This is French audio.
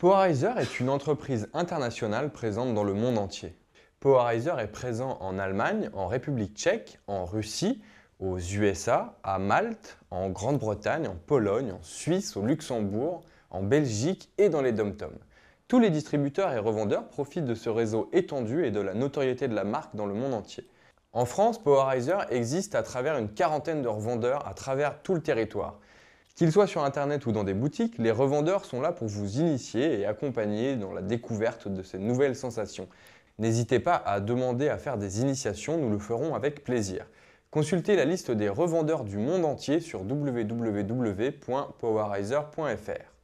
Powerizer est une entreprise internationale présente dans le monde entier. Powerizer est présent en Allemagne, en République tchèque, en Russie, aux USA, à Malte, en Grande-Bretagne, en Pologne, en Suisse, au Luxembourg, en Belgique et dans les dom Tous les distributeurs et revendeurs profitent de ce réseau étendu et de la notoriété de la marque dans le monde entier. En France, Powerizer existe à travers une quarantaine de revendeurs à travers tout le territoire. Qu'ils soient sur Internet ou dans des boutiques, les revendeurs sont là pour vous initier et accompagner dans la découverte de ces nouvelles sensations. N'hésitez pas à demander à faire des initiations, nous le ferons avec plaisir. Consultez la liste des revendeurs du monde entier sur www.powerizer.fr.